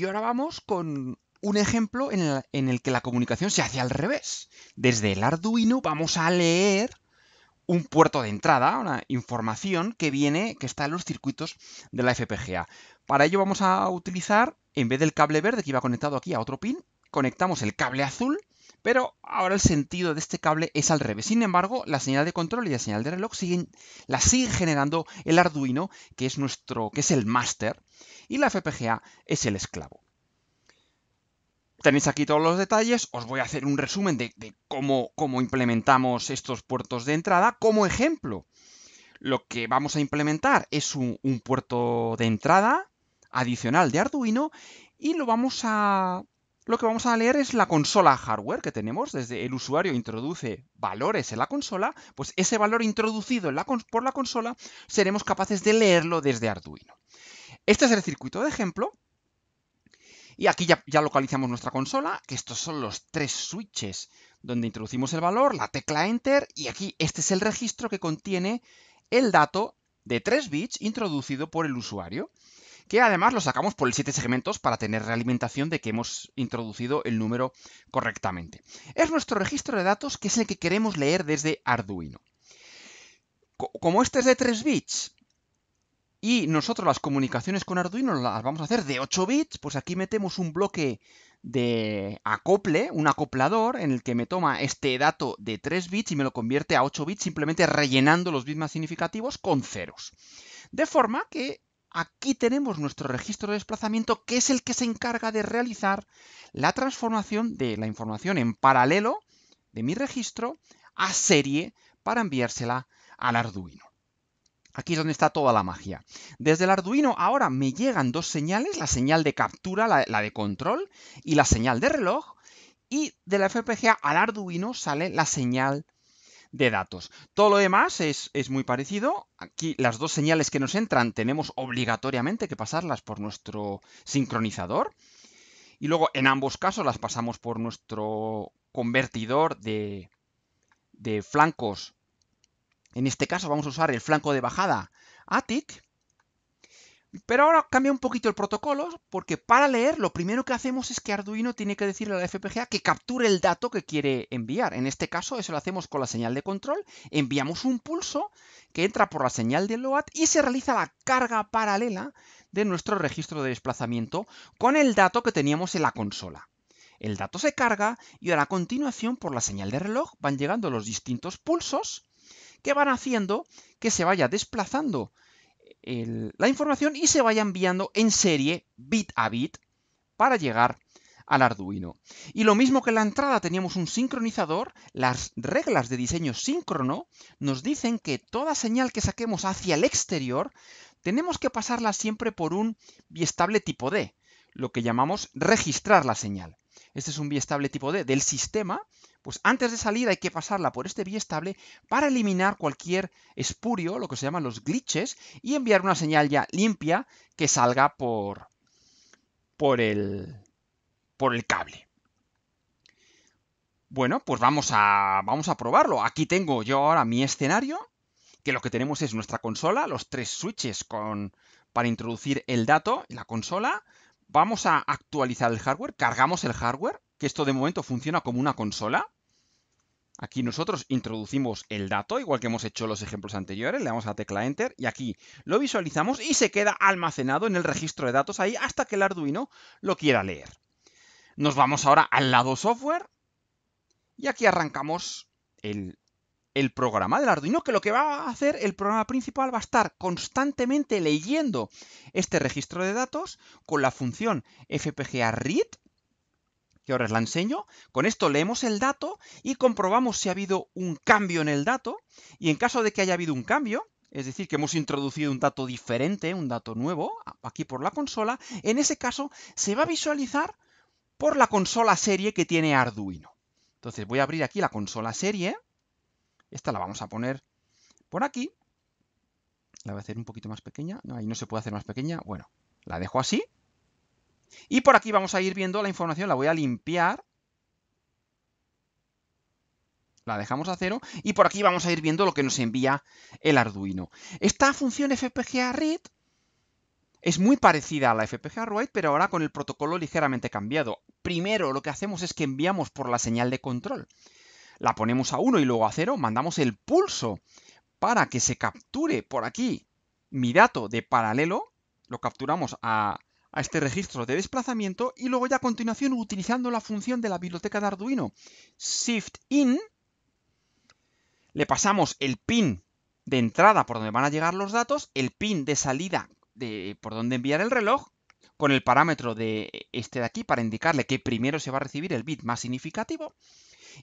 Y ahora vamos con un ejemplo en el, que la comunicación se hace al revés. Desde el Arduino vamos a leer un puerto de entrada, una información que viene, que está en los circuitos de la FPGA. Para ello vamos a utilizar, en vez del cable verde que iba conectado aquí a otro pin, conectamos el cable azul pero ahora el sentido de este cable es al revés. Sin embargo, la señal de control y la señal de reloj siguen, la sigue generando el Arduino, que es nuestro, que es el máster, y la FPGA es el esclavo. Tenéis aquí todos los detalles, os voy a hacer un resumen de, cómo, cómo implementamos estos puertos de entrada. Como ejemplo, lo que vamos a implementar es un puerto de entrada adicional de Arduino y lo vamos a lo que vamos a leer es la consola hardware que tenemos, desde el usuario introduce valores en la consola, pues ese valor introducido por la consola seremos capaces de leerlo desde Arduino. Este es el circuito de ejemplo, y aquí ya, localizamos nuestra consola, que estos son los tres switches donde introducimos el valor, la tecla Enter, y aquí este es el registro que contiene el dato de 3 bits introducido por el usuario que además lo sacamos por el 7 segmentos para tener realimentación de que hemos introducido el número correctamente. Es nuestro registro de datos que es el que queremos leer desde Arduino. Como este es de 3 bits y nosotros las comunicaciones con Arduino las vamos a hacer de 8 bits, pues aquí metemos un bloque de acople, un acoplador en el que me toma este dato de 3 bits y me lo convierte a 8 bits simplemente rellenando los bits más significativos con ceros. De forma que Aquí tenemos nuestro registro de desplazamiento, que es el que se encarga de realizar la transformación de la información en paralelo de mi registro a serie para enviársela al Arduino. Aquí es donde está toda la magia. Desde el Arduino ahora me llegan dos señales, la señal de captura, la, de control, y la señal de reloj, y de la FPGA al Arduino sale la señal de datos. Todo lo demás es, muy parecido. Aquí las dos señales que nos entran tenemos obligatoriamente que pasarlas por nuestro sincronizador. Y luego en ambos casos las pasamos por nuestro convertidor de, de flancos. En este caso vamos a usar el flanco de bajada ATIC pero ahora cambia un poquito el protocolo, porque para leer lo primero que hacemos es que Arduino tiene que decirle a la FPGA que capture el dato que quiere enviar. En este caso eso lo hacemos con la señal de control, enviamos un pulso que entra por la señal de LOAD y se realiza la carga paralela de nuestro registro de desplazamiento con el dato que teníamos en la consola. El dato se carga y a a continuación por la señal de reloj van llegando los distintos pulsos que van haciendo que se vaya desplazando la información y se vaya enviando en serie, bit a bit, para llegar al Arduino. Y lo mismo que en la entrada teníamos un sincronizador, las reglas de diseño síncrono nos dicen que toda señal que saquemos hacia el exterior tenemos que pasarla siempre por un biestable tipo D, lo que llamamos registrar la señal. Este es un biestable tipo D del sistema, pues antes de salir hay que pasarla por este vía estable para eliminar cualquier espurio, lo que se llaman los glitches, y enviar una señal ya limpia que salga por, por, el, por el cable. Bueno, pues vamos a, vamos a probarlo. Aquí tengo yo ahora mi escenario, que lo que tenemos es nuestra consola, los tres switches con, para introducir el dato en la consola. Vamos a actualizar el hardware, cargamos el hardware, que esto de momento funciona como una consola. Aquí nosotros introducimos el dato, igual que hemos hecho los ejemplos anteriores, le damos a tecla Enter y aquí lo visualizamos y se queda almacenado en el registro de datos ahí hasta que el Arduino lo quiera leer. Nos vamos ahora al lado software y aquí arrancamos el, el programa del Arduino, que lo que va a hacer el programa principal va a estar constantemente leyendo este registro de datos con la función fpga-read, que ahora os la enseño. Con esto leemos el dato y comprobamos si ha habido un cambio en el dato. Y en caso de que haya habido un cambio, es decir, que hemos introducido un dato diferente, un dato nuevo, aquí por la consola, en ese caso se va a visualizar por la consola serie que tiene Arduino. Entonces voy a abrir aquí la consola serie. Esta la vamos a poner por aquí. La voy a hacer un poquito más pequeña. No, ahí no se puede hacer más pequeña. Bueno, la dejo así. Y por aquí vamos a ir viendo la información, la voy a limpiar. La dejamos a cero. Y por aquí vamos a ir viendo lo que nos envía el Arduino. Esta función FPGA read es muy parecida a la FPGA write, pero ahora con el protocolo ligeramente cambiado. Primero lo que hacemos es que enviamos por la señal de control. La ponemos a 1 y luego a 0, mandamos el pulso para que se capture por aquí mi dato de paralelo, lo capturamos a a este registro de desplazamiento y luego ya a continuación utilizando la función de la biblioteca de Arduino shift in le pasamos el pin de entrada por donde van a llegar los datos, el pin de salida de por donde enviar el reloj con el parámetro de este de aquí para indicarle que primero se va a recibir el bit más significativo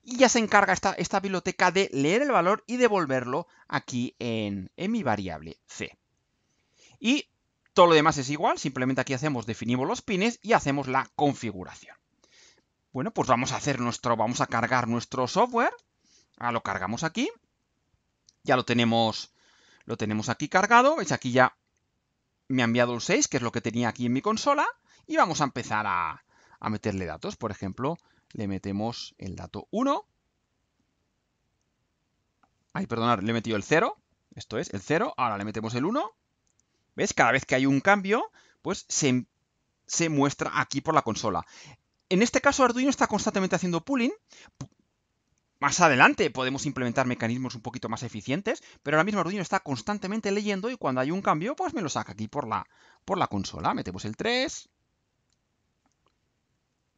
y ya se encarga esta, esta biblioteca de leer el valor y devolverlo aquí en, en mi variable c. Y todo lo demás es igual, simplemente aquí hacemos definimos los pines y hacemos la configuración. Bueno, pues vamos a hacer nuestro, vamos a cargar nuestro software. Ahora lo cargamos aquí. Ya lo tenemos, lo tenemos aquí cargado. Es aquí ya me ha enviado el 6, que es lo que tenía aquí en mi consola. Y vamos a empezar a, a meterle datos. Por ejemplo, le metemos el dato 1. Ay, perdonad, le he metido el 0. Esto es, el 0. Ahora le metemos el 1. ¿Ves? Cada vez que hay un cambio, pues se, muestra aquí por la consola. En este caso, Arduino está constantemente haciendo pooling. Más adelante podemos implementar mecanismos un poquito más eficientes, pero ahora mismo Arduino está constantemente leyendo y cuando hay un cambio, pues me lo saca aquí por la, por la consola. Metemos el 3,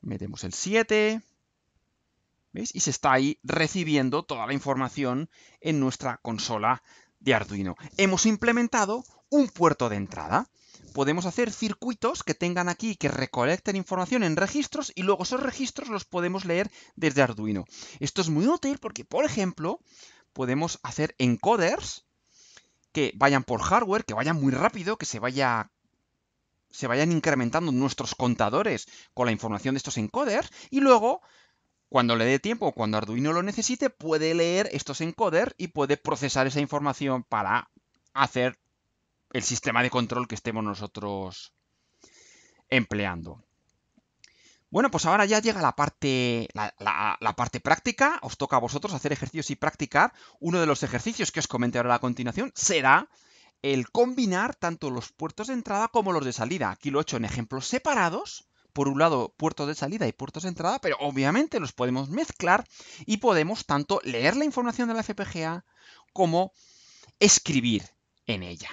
metemos el 7, ¿veis? Y se está ahí recibiendo toda la información en nuestra consola de Arduino. Hemos implementado un puerto de entrada. Podemos hacer circuitos que tengan aquí, que recolecten información en registros y luego esos registros los podemos leer desde Arduino. Esto es muy útil porque, por ejemplo, podemos hacer encoders que vayan por hardware, que vayan muy rápido, que se vaya se vayan incrementando nuestros contadores con la información de estos encoders y luego, cuando le dé tiempo, o cuando Arduino lo necesite, puede leer estos encoders y puede procesar esa información para hacer el sistema de control que estemos nosotros empleando. Bueno, pues ahora ya llega la parte, la, parte práctica. Os toca a vosotros hacer ejercicios y practicar. Uno de los ejercicios que os comenté ahora a continuación será el combinar tanto los puertos de entrada como los de salida. Aquí lo he hecho en ejemplos separados. Por un lado, puertos de salida y puertos de entrada, pero obviamente los podemos mezclar y podemos tanto leer la información de la FPGA como escribir en ella.